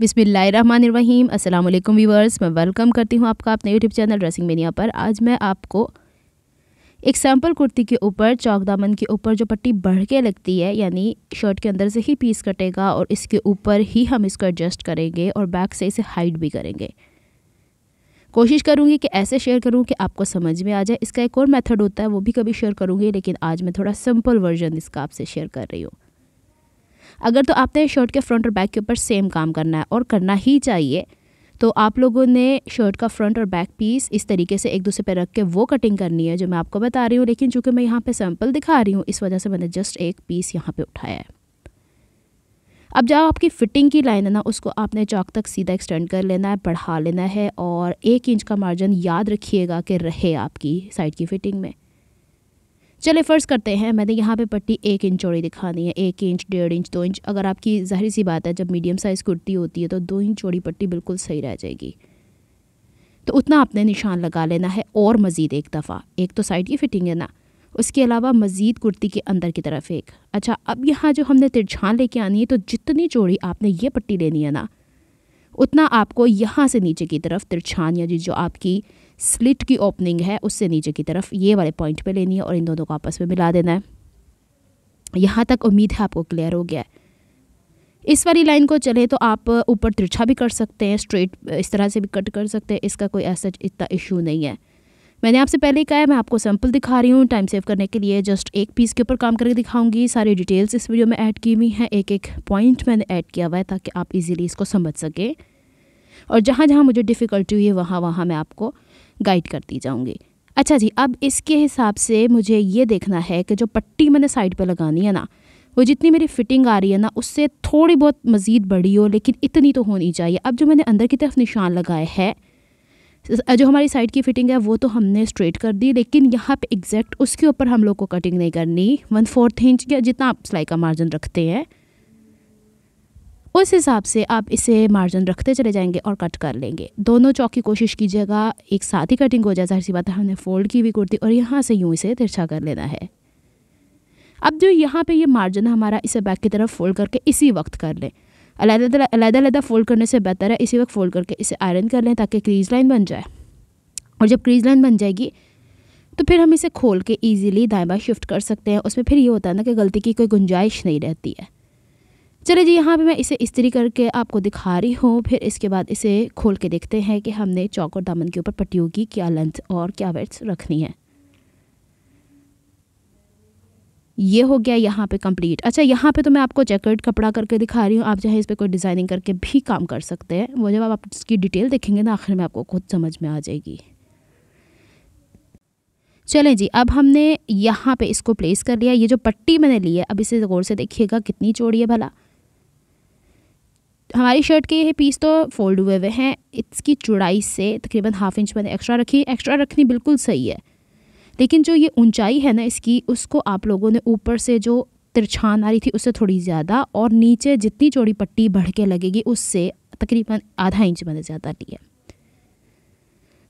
बिसमीम अल्लाम वीवर्स मैं वेलकम करती हूँ आपका अपने यूट्यूब चैनल ड्रेसिंग मेनिया पर आज मैं आपको एक सैम्पल कुर्ती के ऊपर चौक दामन के ऊपर जो पट्टी बढ़ के लगती है यानी शर्ट के अंदर से ही पीस कटेगा और इसके ऊपर ही हम इसको एडजस्ट करेंगे और बैक से इसे हाइड भी करेंगे कोशिश करूँगी कि ऐसे शेयर करूँ कि आपको समझ में आ जाए इसका एक और मेथड होता है वो भी कभी शेयर करूँगी लेकिन आज मैं थोड़ा सिंपल वर्जन इसका आपसे शेयर कर रही हूँ अगर तो आपने शर्ट के फ्रंट और बैक के ऊपर सेम काम करना है और करना ही चाहिए तो आप लोगों ने शर्ट का फ्रंट और बैक पीस इस तरीके से एक दूसरे पर रख के वो कटिंग करनी है जो मैं आपको बता रही हूँ लेकिन चूँकि मैं यहाँ पे सैम्पल दिखा रही हूँ इस वजह से मैंने जस्ट एक पीस यहाँ पे उठाया है अब जब आपकी फ़िटिंग की लाइन है ना उसको आपने चौक तक सीधा एक्सटेंड कर लेना है बढ़ा लेना है और एक इंच का मार्जिन याद रखिएगा कि रहे आपकी साइड की फ़िटिंग में चले फ़र्ज करते हैं मैंने यहाँ पे पट्टी एक इंच चौड़ी दिखानी है एक इंच डेढ़ इंच दो इंच अगर आपकी जाहिर सी बात है जब मीडियम साइज़ कुर्ती होती है तो दो इंच चौड़ी पट्टी बिल्कुल सही रह जाएगी तो उतना आपने निशान लगा लेना है और मज़ीद एक दफ़ा एक तो साइड की फिटिंग है ना उसके अलावा मज़ीद कुर्ती के अंदर की तरफ एक अच्छा अब यहाँ जो हमने तिरछान लेके आनी है तो जितनी चौड़ी आपने ये पट्टी लेनी है ना उतना आपको यहाँ से नीचे की तरफ तिरछान या जो आपकी स्लिट की ओपनिंग है उससे नीचे की तरफ ये वाले पॉइंट पे लेनी है और इन दोनों को आपस में मिला देना है यहाँ तक उम्मीद है आपको क्लियर हो गया है इस वाली लाइन को चले तो आप ऊपर तिरछा भी कर सकते हैं स्ट्रेट इस तरह से भी कट कर सकते हैं इसका कोई ऐसा इतना इशू नहीं है मैंने आपसे पहले कहा है मैं आपको सैम्पल दिखा रही हूँ टाइम सेव करने के लिए जस्ट एक पीस के ऊपर काम करके दिखाऊंगी सारी डिटेल्स इस वीडियो में ऐड की हुई हैं एक एक पॉइंट मैंने ऐड किया हुआ है ताकि आप इजीली इसको समझ सकें और जहाँ जहाँ मुझे डिफ़िकल्टी हुई है वहाँ वहाँ मैं आपको गाइड करती जाऊँगी अच्छा जी अब इसके हिसाब से मुझे ये देखना है कि जो पट्टी मैंने साइड पर लगानी है ना वो जितनी मेरी फिटिंग आ रही है ना उससे थोड़ी बहुत मज़ीद बड़ी हो लेकिन इतनी तो होनी चाहिए अब जो मैंने अंदर की तरफ निशान लगाए है जो हमारी साइड की फिटिंग है वो तो हमने स्ट्रेट कर दी लेकिन यहाँ पे एग्जैक्ट उसके ऊपर हम लोग को कटिंग नहीं करनी वन फोर्थ इंच या जितना आप सिलाई का मार्जिन रखते हैं उस हिसाब से आप इसे मार्जिन रखते चले जाएंगे और कट कर लेंगे दोनों चौकी कोशिश कीजिएगा एक साथ ही कटिंग हो जाए जाहिर सी बात है हमने फोल्ड की हुई कुर्ती और यहाँ से यूँ इसे तिरछा कर लेना है अब जो यहाँ पे ये मार्जिन हमारा इसे बैक की तरफ फोल्ड करके इसी वक्त कर लें अलहदा अलहदा फोल्ड करने से बेहतर है इसी वक्त फोल्ड करके इसे आयरन कर लें ताकि क्रीज लाइन बन जाए और जब क्रीज लाइन बन जाएगी तो फिर हम इसे खोल के ईज़िली दाएँ बाएँ शिफ्ट कर सकते हैं उसमें फिर ये होता है ना कि गलती की कोई गुंजाइश नहीं रहती है चलिए जी यहाँ पे मैं इसे इस्त्री करके आपको दिखा रही हूँ फिर इसके बाद इसे खोल के देखते हैं कि हमने चौक और दामन के ऊपर पट्टियों की क्या लेंथ और क्या वेट्स रखनी है ये हो गया यहाँ पे कंप्लीट अच्छा यहाँ पे तो मैं आपको जैकेट कपड़ा करके दिखा रही हूँ आप चाहे इस पर कोई डिज़ाइनिंग करके भी काम कर सकते हैं वो जब आप इसकी डिटेल देखेंगे ना आखिर में आपको खुद समझ में आ जाएगी चलें जी अब हमने यहाँ पे इसको प्लेस कर लिया ये जो पट्टी मैंने ली है अब इसे गौर से देखिएगा कितनी चौड़ी है भला हमारी शर्ट के ये पीस तो फोल्ड हुए हुए हैं इसकी चौड़ाई से तकरीबन हाफ इंच मैंने एक्स्ट्रा रखी एक्स्ट्रा रखनी बिल्कुल सही है लेकिन जो ये ऊंचाई है ना इसकी उसको आप लोगों ने ऊपर से जो तिरछान आ रही थी उससे थोड़ी ज़्यादा और नीचे जितनी चौड़ी पट्टी बढ़ के लगेगी उससे तकरीबन आधा इंच मैंने ज़्यादा लिया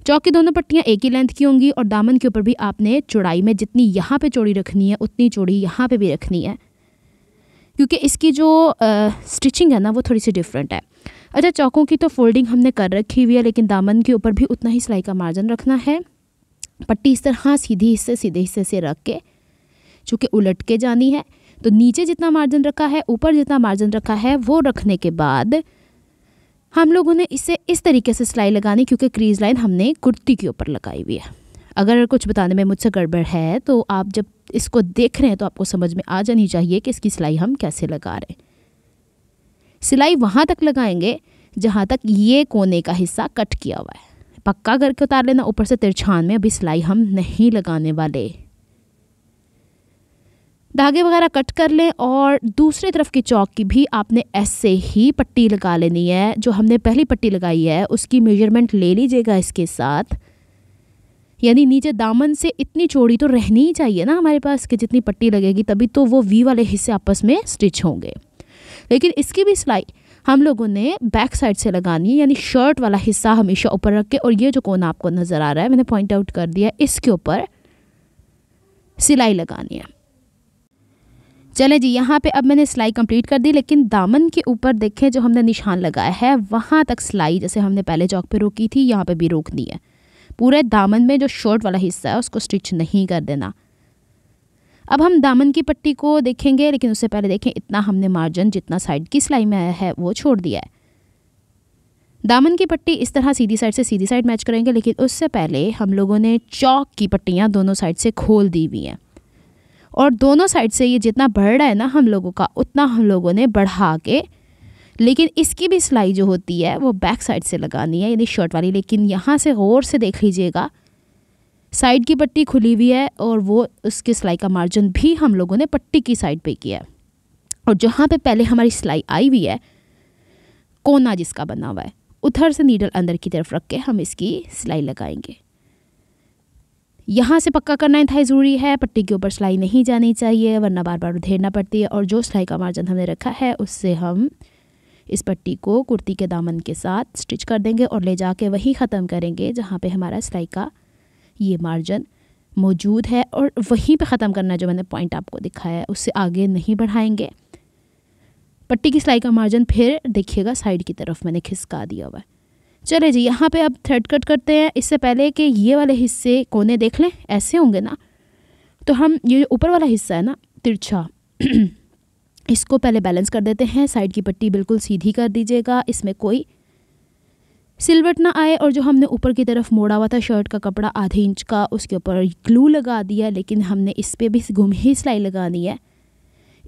चौक की दोनों पट्टियाँ एक ही लेंथ की होंगी और दामन के ऊपर भी आपने चौड़ाई में जितनी यहाँ पे चौड़ी रखनी है उतनी चौड़ी यहाँ पे भी रखनी है क्योंकि इसकी जो स्टिचिंग है ना वो थोड़ी सी डिफरेंट है अच्छा चौकों की तो फोल्डिंग हमने कर रखी हुई है लेकिन दामन के ऊपर भी उतना ही सिलाई का मार्जिन रखना है पट्टी इस तरह सीधे हिस्से सीधे हिस्से से रख के चूँकि उलट के जानी है तो नीचे जितना मार्जिन रखा है ऊपर जितना मार्जिन रखा है वो रखने के बाद हम लोगों ने इसे इस तरीके से सिलाई लगानी क्योंकि क्रीज लाइन हमने कुर्ती के ऊपर लगाई हुई है अगर कुछ बताने में मुझसे गड़बड़ है तो आप जब इसको देख रहे हैं तो आपको समझ में आ जानी चाहिए कि इसकी सिलाई हम कैसे लगा रहे हैं सिलाई वहाँ तक लगाएंगे जहाँ तक ये कोने का हिस्सा कट किया हुआ है पक्का करके उतार लेना ऊपर से तिरछान में अभी सिलाई हम नहीं लगाने वाले धागे वगैरह कट कर लें और दूसरी तरफ की चौक की भी आपने ऐसे ही पट्टी लगा लेनी है जो हमने पहली पट्टी लगाई है उसकी मेजरमेंट ले लीजिएगा इसके साथ यानी नीचे दामन से इतनी चौड़ी तो रहनी ही चाहिए ना हमारे पास कि जितनी पट्टी लगेगी तभी तो वो वी वाले हिस्से आपस में स्टिच होंगे लेकिन इसकी भी सिलाई हम लोगों ने बैक साइड से लगानी है यानी शर्ट वाला हिस्सा हमेशा ऊपर रख के और ये जो कोना आपको नज़र आ रहा है मैंने पॉइंट आउट कर दिया इसके ऊपर सिलाई लगानी है चले जी यहाँ पे अब मैंने सिलाई कंप्लीट कर दी लेकिन दामन के ऊपर देखें जो हमने निशान लगाया है वहाँ तक सिलाई जैसे हमने पहले चौक पे रोकी थी यहाँ पे भी रोकनी है पूरे दामन में जो शर्ट वाला हिस्सा है उसको स्टिच नहीं कर देना अब हम दामन की पट्टी को देखेंगे लेकिन उससे पहले देखें इतना हमने मार्जिन जितना साइड की सिलाई में आया है वो छोड़ दिया है दामन की पट्टी इस तरह सीधी साइड से सीधी साइड मैच करेंगे लेकिन उससे पहले हम लोगों ने चौक की पट्टियाँ दोनों साइड से खोल दी हुई हैं और दोनों साइड से ये जितना बढ़ रहा है ना हम लोगों का उतना हम लोगों ने बढ़ा के लेकिन इसकी भी सिलाई जो होती है वो बैक साइड से लगानी है यानी शर्ट वाली लेकिन यहाँ से गौर से देख लीजिएगा साइड की पट्टी खुली हुई है और वो उसकी सिलाई का मार्जिन भी हम लोगों ने पट्टी की साइड पे किया है और जहाँ पे पहले हमारी सिलाई आई हुई है कोना जिसका बना हुआ है उधर से नीडल अंदर की तरफ रख के हम इसकी सिलाई लगाएंगे यहाँ से पक्का करना था ज़रूरी है पट्टी के ऊपर सिलाई नहीं जानी चाहिए वरना बार बार उधेड़ना पड़ती है और जो सिलाई का मार्जिन हमने रखा है उससे हम इस पट्टी को कुर्ती के दामन के साथ स्टिच कर देंगे और ले जाके वहीं ख़त्म करेंगे जहाँ पे हमारा सिलाई का ये मार्जिन मौजूद है और वहीं पे ख़त्म करना जो मैंने पॉइंट आपको दिखाया है उससे आगे नहीं बढ़ाएंगे पट्टी की सिलाई का मार्जिन फिर देखिएगा साइड की तरफ मैंने खिसका दिया हुआ है चले जी यहाँ पे अब थ्रेड कट करते हैं इससे पहले कि ये वाले हिस्से कोने देख लें ऐसे होंगे ना तो हम ये ऊपर वाला हिस्सा है ना तिरछा इसको पहले बैलेंस कर देते हैं साइड की पट्टी बिल्कुल सीधी कर दीजिएगा इसमें कोई सिलवट ना आए और जो हमने ऊपर की तरफ मोड़ा हुआ था शर्ट का कपड़ा आधे इंच का उसके ऊपर ग्लू लगा दिया लेकिन हमने इस पर भी घुम ही सिलाई लगानी है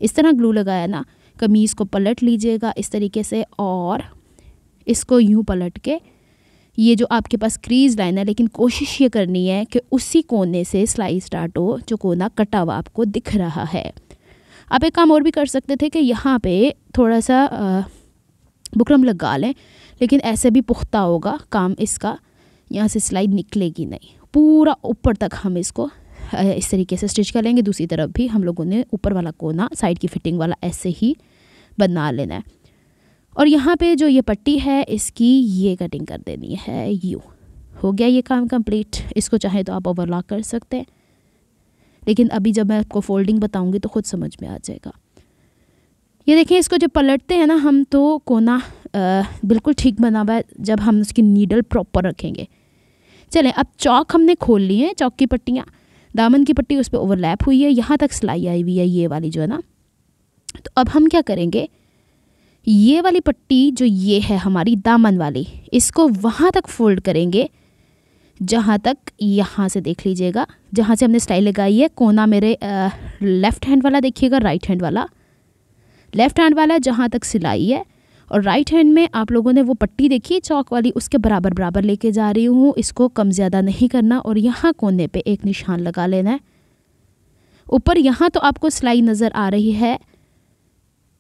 इस तरह ग्लू लगाया ना कमीज़ को पलट लीजिएगा इस तरीके से और इसको यूँ पलट के ये जो आपके पास क्रीज लाइन है लेकिन कोशिश ये करनी है कि उसी कोने से सिलाई स्टार्ट हो जो कोना कटा हुआ आपको दिख रहा है आप एक काम और भी कर सकते थे कि यहाँ पे थोड़ा सा बुकरम लगा लें लेकिन ऐसे भी पुख्ता होगा काम इसका यहाँ से सिलाई निकलेगी नहीं पूरा ऊपर तक हम इसको इस तरीके से स्टिच कर लेंगे दूसरी तरफ भी हम लोगों ने ऊपर वाला कोना साइड की फिटिंग वाला ऐसे ही बना लेना है और यहाँ पे जो ये पट्टी है इसकी ये कटिंग कर देनी है यू हो गया ये काम कंप्लीट इसको चाहे तो आप ओवरलॉक कर सकते हैं लेकिन अभी जब मैं आपको फोल्डिंग बताऊँगी तो खुद समझ में आ जाएगा ये देखें इसको जब पलटते हैं ना हम तो कोना आ, बिल्कुल ठीक बना हुआ है जब हम उसकी नीडल प्रॉपर रखेंगे चलें अब चौक हमने खोल ली है चौक की पट्टियाँ दामन की पट्टी उस पर ओवरलैप हुई है यहाँ तक सिलाई आई हुई है ये वाली जो है ना तो अब हम क्या करेंगे ये वाली पट्टी जो ये है हमारी दामन वाली इसको वहाँ तक फोल्ड करेंगे जहाँ तक यहाँ से देख लीजिएगा जहाँ से हमने स्टाइल लगाई है कोना मेरे लेफ़्ट हैंड वाला देखिएगा राइट हैंड वाला लेफ़्ट हैंड वाला जहाँ तक सिलाई है और राइट हैंड में आप लोगों ने वो पट्टी देखी चौक वाली उसके बराबर बराबर लेके जा रही हूँ इसको कम ज़्यादा नहीं करना और यहाँ कोने पे एक निशान लगा लेना है ऊपर यहाँ तो आपको सिलाई नज़र आ रही है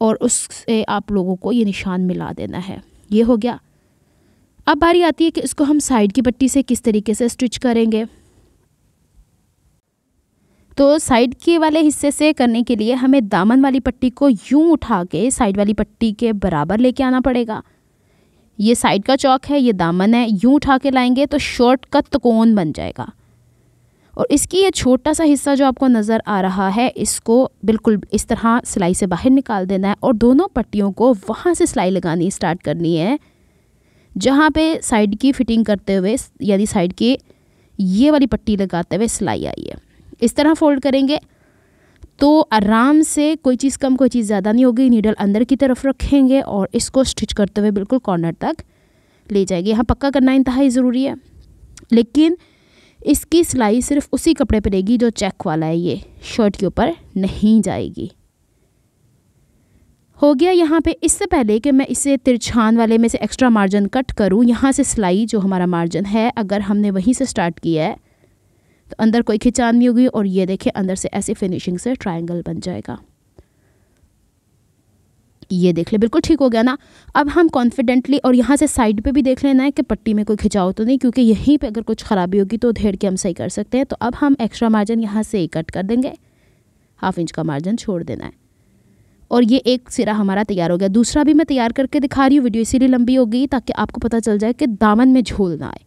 और उससे आप लोगों को ये निशान मिला देना है ये हो गया अब बारी आती है कि इसको हम साइड की पट्टी से किस तरीके से स्टिच करेंगे तो साइड के वाले हिस्से से करने के लिए हमें दामन वाली पट्टी को यूं उठा के साइड वाली पट्टी के बराबर लेके आना पड़ेगा ये साइड का चौक है ये दामन है यूं उठा के लाएंगे तो शॉर्ट का तकोन बन जाएगा और इसकी ये छोटा सा हिस्सा जो आपको नज़र आ रहा है इसको बिल्कुल इस तरह सिलाई से बाहर निकाल देना है और दोनों पट्टियों को वहाँ से सिलाई लगानी स्टार्ट करनी है जहाँ पे साइड की फिटिंग करते हुए यानी साइड की ये वाली पट्टी लगाते हुए सिलाई आई है इस तरह फोल्ड करेंगे तो आराम से कोई चीज़ कम कोई चीज़ ज़्यादा नहीं होगी नीडल अंदर की तरफ रखेंगे और इसको स्टिच करते हुए बिल्कुल कॉर्नर तक ले जाएगी यहाँ पक्का करना इंतहाई ज़रूरी है लेकिन इसकी सिलाई सिर्फ उसी कपड़े पर रहेगी जो चेक वाला है ये शर्ट के ऊपर नहीं जाएगी हो गया यहाँ पे इससे पहले कि मैं इसे तिरछान वाले में से एक्स्ट्रा मार्जिन कट करूँ यहाँ से सिलाई जो हमारा मार्जिन है अगर हमने वहीं से स्टार्ट किया है तो अंदर कोई खिंचान नहीं होगी और ये देखें अंदर से ऐसी फिनिशिंग से ट्राइंगल बन जाएगा ये देख लें बिल्कुल ठीक हो गया ना अब हम कॉन्फिडेंटली और यहाँ से साइड पे भी देख लेना है कि पट्टी में कोई खिंचाव तो नहीं क्योंकि यहीं पे अगर कुछ ख़राबी होगी तो उधेड़ के हम सही कर सकते हैं तो अब हम एक्स्ट्रा मार्जिन यहाँ से कट कर देंगे हाफ इंच का मार्जिन छोड़ देना है और ये एक सिरा हमारा तैयार हो गया दूसरा भी मैं तैयार करके दिखा रही हूँ वीडियो इसीलिए लंबी हो गई ताकि आपको पता चल जाए कि दामन में झोल ना आए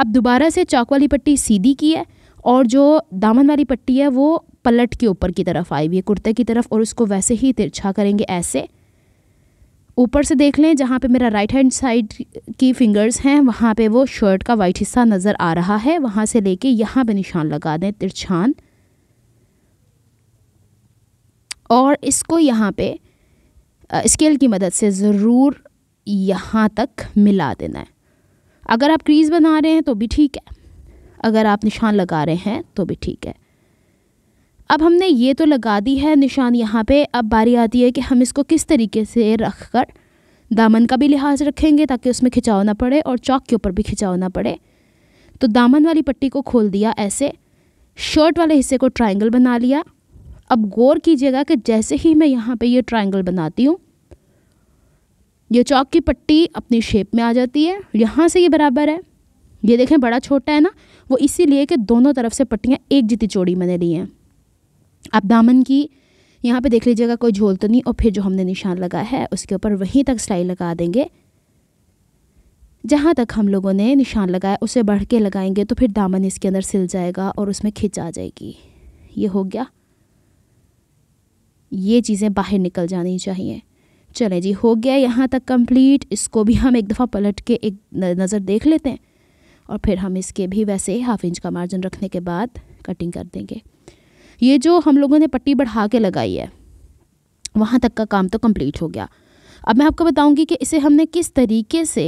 अब दोबारा से चौक वाली पट्टी सीधी की है और जो दामन वाली पट्टी है वो पलट के ऊपर की तरफ आई हुई है कुर्ते की तरफ और उसको वैसे ही तिरछा करेंगे ऐसे ऊपर से देख लें जहाँ पे मेरा राइट हैंड साइड की फिंगर्स हैं वहाँ पे वो शर्ट का वाइट हिस्सा नज़र आ रहा है वहाँ से लेके यहाँ पर निशान लगा दें तिरछान और इसको यहाँ पे स्केल की मदद से ज़रूर यहाँ तक मिला देना है अगर आप क्रीज बना रहे हैं तो भी ठीक है अगर आप निशान लगा रहे हैं तो भी ठीक है अब हमने ये तो लगा दी है निशान यहाँ पे अब बारी आती है कि हम इसको किस तरीके से रख कर दामन का भी लिहाज रखेंगे ताकि उसमें खिंचाव ना पड़े और चौक के ऊपर भी खिंचाव ना पड़े तो दामन वाली पट्टी को खोल दिया ऐसे शर्ट वाले हिस्से को ट्राइंगल बना लिया अब गौर कीजिएगा कि जैसे ही मैं यहाँ पे ये ट्रायंगल बनाती हूँ ये चौक की पट्टी अपनी शेप में आ जाती है यहाँ से ये बराबर है ये देखें बड़ा छोटा है ना वो इसीलिए कि दोनों तरफ से पट्टियाँ एक जितनी चौड़ी मैंने ली हैं आप दामन की यहाँ पे देख लीजिएगा कोई झोल तो नहीं और फिर जो हमने निशान लगाया है उसके ऊपर वहीं तक सिलाई लगा देंगे जहाँ तक हम लोगों ने निशान लगाया उसे बढ़ के लगाएंगे तो फिर दामन इसके अंदर सिल जाएगा और उसमें खिंच आ जाएगी ये हो गया ये चीज़ें बाहर निकल जानी चाहिए चले जी हो गया यहाँ तक कंप्लीट इसको भी हम एक दफ़ा पलट के एक नज़र देख लेते हैं और फिर हम इसके भी वैसे हाफ इंच का मार्जिन रखने के बाद कटिंग कर देंगे ये जो हम लोगों ने पट्टी बढ़ा के लगाई है वहाँ तक का काम तो कंप्लीट हो गया अब मैं आपको बताऊँगी कि इसे हमने किस तरीके से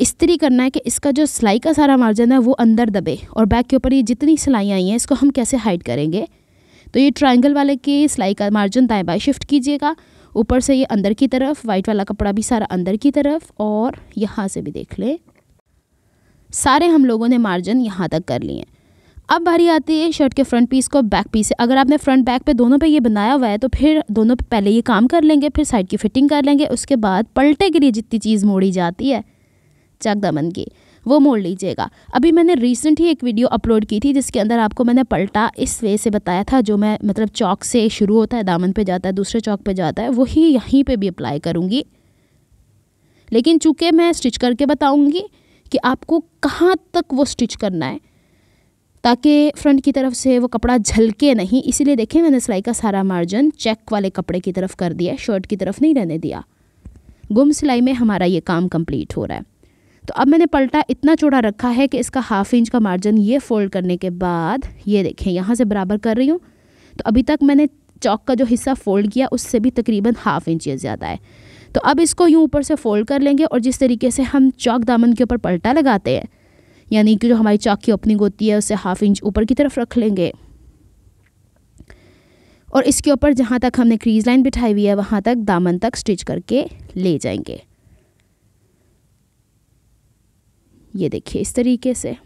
इस्त्री करना है कि इसका जो सिलाई का सारा मार्जिन है वो अंदर दबे और बैक के ऊपर ये जितनी सिलाई आई हैं इसको हम कैसे हाइड करेंगे तो ये ट्राइंगल वाले के सिलाई का मार्जिन दाएँ बाएँ शिफ्ट कीजिएगा ऊपर से ये अंदर की तरफ वाइट वाला कपड़ा भी सारा अंदर की तरफ और यहाँ से भी देख ले सारे हम लोगों ने मार्जिन यहाँ तक कर लिए अब बारी आती है शर्ट के फ्रंट पीस को बैक पीस से अगर आपने फ्रंट बैक पे दोनों पे ये बनाया हुआ है तो फिर दोनों पे पहले ये काम कर लेंगे फिर साइड की फिटिंग कर लेंगे उसके बाद पलटे के लिए जितनी चीज़ मोड़ी जाती है चक दमन की वो मोड़ लीजिएगा अभी मैंने रिसेंट ही एक वीडियो अपलोड की थी जिसके अंदर आपको मैंने पलटा इस वे से बताया था जो मैं मतलब चौक से शुरू होता है दामन पे जाता है दूसरे चौक पे जाता है वही यहीं पे भी अप्लाई करूँगी लेकिन चूँकि मैं स्टिच करके बताऊँगी कि आपको कहाँ तक वो स्टिच करना है ताकि फ्रंट की तरफ से वो कपड़ा झलके नहीं इसीलिए देखें मैंने सिलाई का सारा मार्जिन चेक वाले कपड़े की तरफ कर दिया शर्ट की तरफ नहीं रहने दिया गुम सिलाई में हमारा ये काम कंप्लीट हो रहा है तो अब मैंने पलटा इतना चौड़ा रखा है कि इसका हाफ इंच का मार्जिन ये फोल्ड करने के बाद ये देखें यहाँ से बराबर कर रही हूँ तो अभी तक मैंने चौक का जो हिस्सा फोल्ड किया उससे भी तकरीबन हाफ इंच ये ज़्यादा है तो अब इसको यूँ ऊपर से फोल्ड कर लेंगे और जिस तरीके से हम चौक दामन के ऊपर पलटा लगाते हैं यानी कि जो हमारी चौक की ओपनिंग होती है उसे हाफ इंच ऊपर की तरफ रख लेंगे और इसके ऊपर जहाँ तक हमने क्रीज लाइन बिठाई हुई है वहाँ तक दामन तक स्टिच करके ले जाएंगे ये देखिए इस तरीके से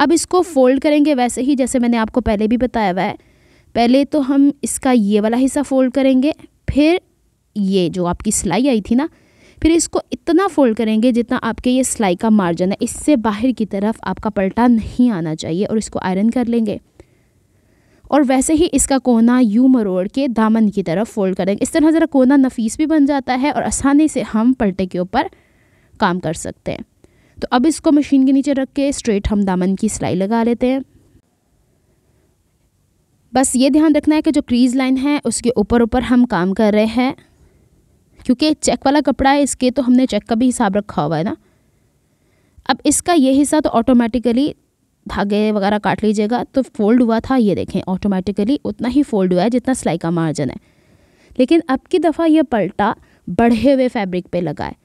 अब इसको फोल्ड करेंगे वैसे ही जैसे मैंने आपको पहले भी बताया हुआ है पहले तो हम इसका ये वाला हिस्सा फोल्ड करेंगे फिर ये जो आपकी सिलाई आई थी ना फिर इसको इतना फोल्ड करेंगे जितना आपके ये सिलाई का मार्जिन है इससे बाहर की तरफ आपका पलटा नहीं आना चाहिए और इसको आयरन कर लेंगे और वैसे ही इसका कोना यू मरोड़ के दामन की तरफ फोल्ड करेंगे इस तरह ज़रा कोना नफीस भी बन जाता है और आसानी से हम पलटे के ऊपर काम कर सकते हैं तो अब इसको मशीन के नीचे रख के स्ट्रेट हम दामन की सिलाई लगा लेते हैं बस ये ध्यान रखना है कि जो क्रीज लाइन है उसके ऊपर ऊपर हम काम कर रहे हैं क्योंकि चेक वाला कपड़ा है इसके तो हमने चेक का भी हिसाब रखा हुआ है ना अब इसका ये हिस्सा तो ऑटोमेटिकली धागे वगैरह काट लीजिएगा तो फोल्ड हुआ था ये देखें ऑटोमेटिकली उतना ही फोल्ड हुआ है जितना सिलाई का मार्जिन है लेकिन अब की दफ़ा ये पलटा बढ़े हुए फैब्रिक पे लगा है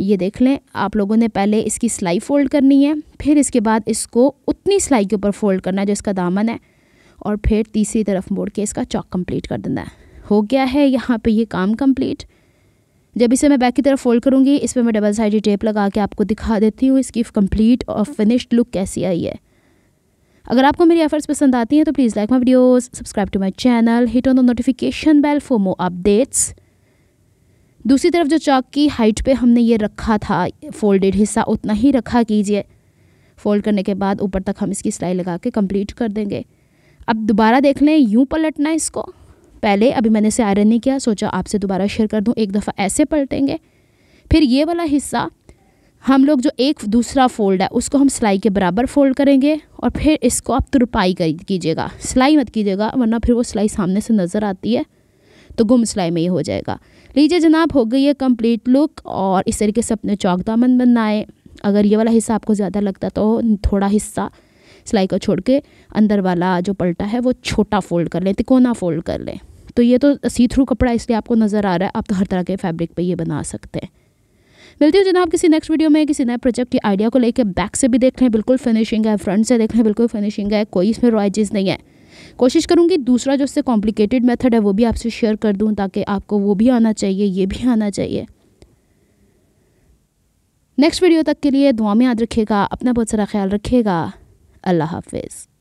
ये देख लें आप लोगों ने पहले इसकी सिलाई फ़ोल्ड करनी है फिर इसके बाद इसको उतनी सिलाई के ऊपर फ़ोल्ड करना है जो इसका दामन है और फिर तीसरी तरफ मोड़ के इसका चौक कंप्लीट कर देना है हो गया है यहाँ पे ये काम कंप्लीट जब इसे मैं बैक की तरफ फोल्ड करूँगी इस पर मैं डबल साइड टेप लगा के आपको दिखा देती हूँ इसकी कम्प्लीट और फिनिश्ड लुक कैसी आई है अगर आपको मेरी एफर्ट्स पसंद आती हैं तो please like my videos subscribe to my channel hit on the notification bell for more updates दूसरी तरफ जो चौक की हाइट पे हमने ये रखा था फोल्डेड हिस्सा उतना ही रखा कीजिए फोल्ड करने के बाद ऊपर तक हम इसकी सिलाई लगा के कंप्लीट कर देंगे अब दोबारा देख लें यूँ पलटना इसको पहले अभी मैंने इसे आयरन नहीं किया सोचा आपसे दोबारा शेयर कर दूँ एक दफ़ा ऐसे पलटेंगे फिर ये वाला हिस्सा हम लोग जो एक दूसरा फोल्ड है उसको हम सिलाई के बराबर फोल्ड करेंगे और फिर इसको आप तुरपाई कर कीजिएगा सिलाई मत कीजिएगा वरना फिर वो सिलाई सामने से नज़र आती है तो गुम सिलाई में ये हो जाएगा लीजिए जनाब हो गई है कंप्लीट लुक और इस तरीके से अपने चौक दामन बनाए अगर ये वाला हिस्सा आपको ज़्यादा लगता तो थोड़ा हिस्सा सिलाई को छोड़ के अंदर वाला जो पलटा है वो छोटा फोल्ड कर लें तिकोना फोल्ड कर लें तो ये तो सी थ्रू कपड़ा इसलिए आपको नज़र आ रहा है आप तो हर तरह के फैब्रिक पे ये बना सकते हैं मिलती हूँ जनाब किसी नेक्स्ट वीडियो में किसी नए प्रोजेक्ट की आइडिया को लेकर बैक से भी देख लें बिल्कुल फिनिशिंग है फ्रंट से देख लें बिल्कुल फिनिशिंग है कोई इसमें रॉयजेस नहीं है कोशिश करूँगी दूसरा जो इससे कॉम्प्लिकेटेड मेथड है वो भी आपसे शेयर कर दूँ ताकि आपको वो भी आना चाहिए ये भी आना चाहिए नेक्स्ट वीडियो तक के लिए दुआ में याद रखिएगा अपना बहुत सारा ख्याल रखिएगा अल्लाह हाफिज़